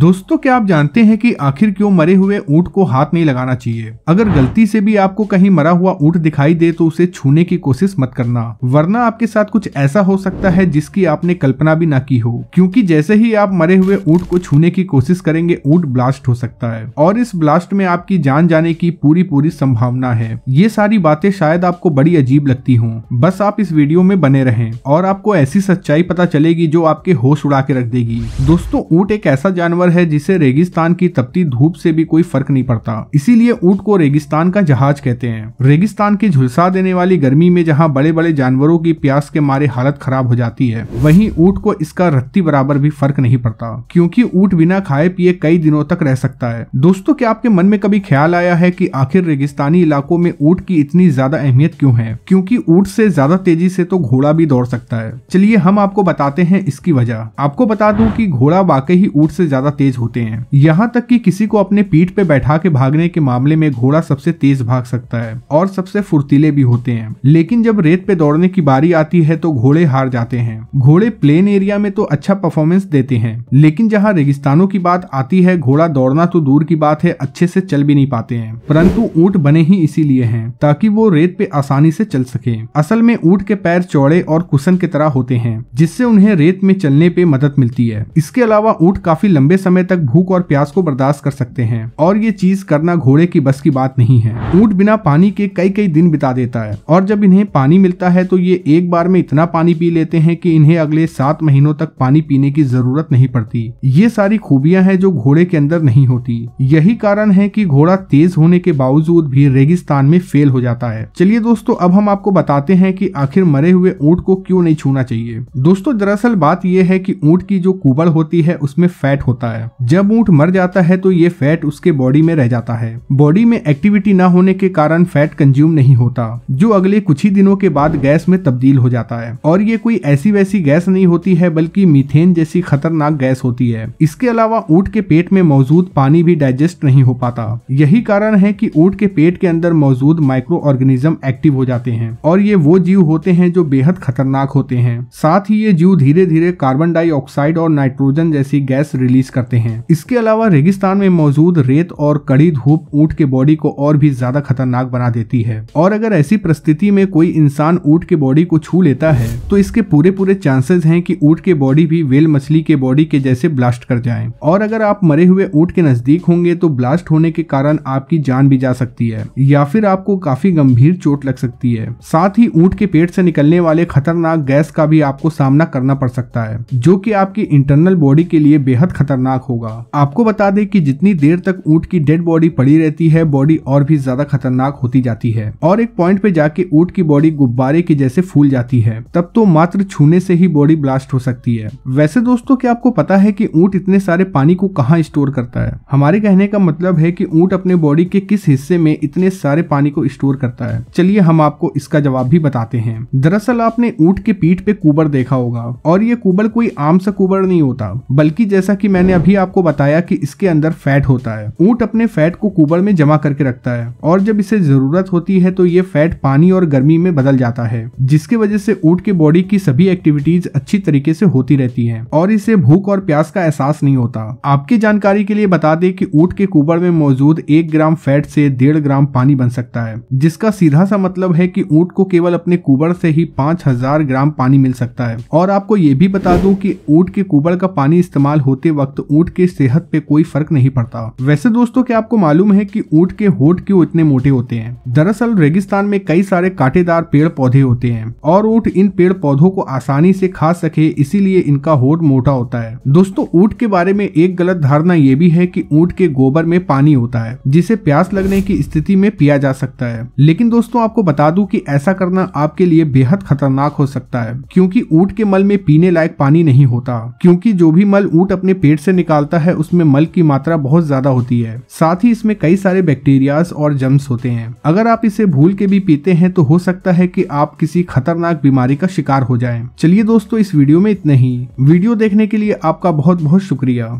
दोस्तों क्या आप जानते हैं कि आखिर क्यों मरे हुए ऊँट को हाथ नहीं लगाना चाहिए अगर गलती से भी आपको कहीं मरा हुआ ऊँट दिखाई दे तो उसे छूने की कोशिश मत करना वरना आपके साथ कुछ ऐसा हो सकता है जिसकी आपने कल्पना भी ना की हो क्योंकि जैसे ही आप मरे हुए ऊँट को छूने की कोशिश करेंगे ऊँट ब्लास्ट हो सकता है और इस ब्लास्ट में आपकी जान जाने की पूरी पूरी संभावना है ये सारी बातें शायद आपको बड़ी अजीब लगती हूँ बस आप इस वीडियो में बने रहे और आपको ऐसी सच्चाई पता चलेगी जो आपके होश उड़ा के रख देगी दोस्तों ऊँट एक ऐसा जानवर जानवर है जिसे रेगिस्तान की तपती धूप से भी कोई फर्क नहीं पड़ता इसीलिए ऊंट को रेगिस्तान का जहाज कहते हैं रेगिस्तान की झुलसा देने वाली गर्मी में जहाँ बड़े बड़े जानवरों की प्यास के मारे हालत खराब हो जाती है वही ऊँट को इसका रत्ती बराबर भी फर्क नहीं पड़ता क्यूँकी ऊँट बिना खाए पिए कई दिनों तक रह सकता है दोस्तों क्या आपके मन में कभी ख्याल आया है की आखिर रेगिस्तानी इलाकों में ऊँट की इतनी ज्यादा अहमियत क्यूँ है क्यूँकी ऊँट से ज्यादा तेजी से तो घोड़ा भी दौड़ सकता है चलिए हम आपको बताते हैं इसकी वजह आपको बता दूं कि घोड़ा वाकई ही ऊंट से ज्यादा तेज होते हैं यहाँ तक कि किसी को अपने पीठ पे बैठा के भागने के मामले में घोड़ा सबसे तेज भाग सकता है और सबसे फुर्तीले भी होते हैं लेकिन जब रेत पे दौड़ने की बारी आती है तो घोड़े हार जाते हैं घोड़े प्लेन एरिया में तो अच्छा परफॉर्मेंस देते हैं लेकिन जहाँ रेगिस्तानों की बात आती है घोड़ा दौड़ना तो दूर की बात है अच्छे से चल भी नहीं पाते हैं परंतु ऊँट बने ही इसीलिए है ताकि वो रेत पे आसानी से चल सके असल में ऊँट के पैर चौड़े और कुशन की तरह होते हैं जिससे उन्हें रेत में चलने पे मदद मिलती है इसके अलावा ऊँट काफी लंबे लंबे समय तक भूख और प्यास को बर्दाश्त कर सकते हैं और ये चीज करना घोड़े की बस की बात नहीं है ऊँट बिना पानी के कई कई दिन बिता देता है और जब इन्हें पानी मिलता है तो ये एक बार में इतना पानी पी लेते हैं कि इन्हें अगले सात महीनों तक पानी पीने की जरूरत नहीं पड़ती ये सारी खूबियां हैं जो घोड़े के अंदर नहीं होती यही कारण है कि घोड़ा तेज होने के बावजूद भी रेगिस्तान में फेल हो जाता है चलिए दोस्तों अब हम आपको बताते हैं कि आखिर मरे हुए ऊँट को क्यों नहीं छूना चाहिए दोस्तों दरअसल बात यह है कि ऊँट की जो कुबड़ होती है उसमें फैट होता होता है जब ऊँट मर जाता है तो ये फैट उसके बॉडी में रह जाता है बॉडी में एक्टिविटी ना होने के कारण फैट कंज्यूम नहीं होता जो अगले कुछ ही दिनों के बाद गैस में तब्दील हो जाता है और ये कोई ऐसी वैसी गैस नहीं होती है बल्कि मीथेन जैसी खतरनाक गैस होती है इसके अलावा ऊँट के पेट में मौजूद पानी भी डाइजेस्ट नहीं हो पाता यही कारण है कि ऊँट के पेट के अंदर मौजूद माइक्रो ऑर्गेनिज्म एक्टिव हो जाते हैं और ये वो जीव होते हैं जो बेहद खतरनाक होते हैं साथ ही ये जीव धीरे धीरे कार्बन डाइऑक्साइड और नाइट्रोजन जैसी गैस रिलीज करते हैं इसके अलावा रेगिस्तान में मौजूद रेत और कड़ी धूप ऊँट के बॉडी को और भी ज्यादा खतरनाक बना देती है और अगर ऐसी परिस्थिति में कोई इंसान ऊँट के बॉडी को छू लेता है तो इसके पूरे पूरे चांसेस हैं कि ऊँट के बॉडी भी वेल मछली के बॉडी के जैसे ब्लास्ट कर जाए और अगर आप मरे हुए ऊँट के नजदीक होंगे तो ब्लास्ट होने के कारण आपकी जान भी जा सकती है या फिर आपको काफी गंभीर चोट लग सकती है साथ ही ऊँट के पेट से निकलने वाले खतरनाक गैस का भी आपको सामना करना पड़ सकता है जो की आपकी इंटरनल बॉडी के लिए बेहद खतरनाक खतरनाक होगा आपको बता दें कि जितनी देर तक ऊँट की डेड बॉडी पड़ी रहती है बॉडी और भी ज्यादा खतरनाक होती जाती है और एक पॉइंट पे जाके ऊँट की बॉडी गुब्बारे के जैसे फूल जाती है तब तो मात्र छूने से ही बॉडी ब्लास्ट हो सकती है वैसे दोस्तों क्या आपको पता है की ऊँट इतने सारे पानी को कहाँ स्टोर करता है हमारे कहने का मतलब है की ऊँट अपने बॉडी के किस हिस्से में इतने सारे पानी को स्टोर करता है चलिए हम आपको इसका जवाब भी बताते हैं दरअसल आपने ऊँट के पीठ पे कुबर देखा होगा और ये कुबर कोई आम सा कुबर नहीं होता बल्कि जैसा की मैंने मैंने अभी आपको बताया कि इसके अंदर फैट होता है ऊँट अपने फैट को कुबड़ में जमा करके रखता है और जब इसे जरूरत होती है तो ये फैट पानी और गर्मी में बदल जाता है जिसके वजह से ऊंट के बॉडी की सभी एक्टिविटीज अच्छी तरीके से होती रहती है और इसे भूख और प्यास का एहसास नहीं होता आपकी जानकारी के लिए बता दें कि ऊँट के कुबड़ में मौजूद एक ग्राम फैट से डेढ़ ग्राम पानी बन सकता है जिसका सीधा सा मतलब है कि ऊँट को केवल अपने कुबड़ से ही पाँच हजार ग्राम पानी मिल सकता है और आपको ये भी बता दूं कि ऊँट के कुबड़ का पानी इस्तेमाल होते वक्त तो ऊँट के सेहत पे कोई फर्क नहीं पड़ता वैसे दोस्तों क्या आपको मालूम है की ऊँट के होठ क्यों इतने मोटे होते हैं दरअसल रेगिस्तान में कई सारे कांटेदार पेड़ पौधे होते हैं और ऊँट इन पेड़ पौधों को आसानी से खा सके इसीलिए इनका होठ मोटा होता है दोस्तों ऊँट के बारे में एक गलत धारणा ये भी है की ऊँट के गोबर में पानी होता है जिसे प्यास लगने की स्थिति में पिया जा सकता है लेकिन दोस्तों आपको बता दूं कि ऐसा करना आपके लिए बेहद खतरनाक हो सकता है क्योंकि ऊँट के मल में पीने लायक पानी नहीं होता क्योंकि जो भी मल ऊँट अपने पेट से से निकालता है उसमें मल की मात्रा बहुत ज्यादा होती है साथ ही इसमें कई सारे बैक्टीरियाज और जम्स होते हैं अगर आप इसे भूल के भी पीते हैं तो हो सकता है कि आप किसी खतरनाक बीमारी का शिकार हो जाए चलिए दोस्तों इस वीडियो में इतने ही वीडियो देखने के लिए आपका बहुत बहुत शुक्रिया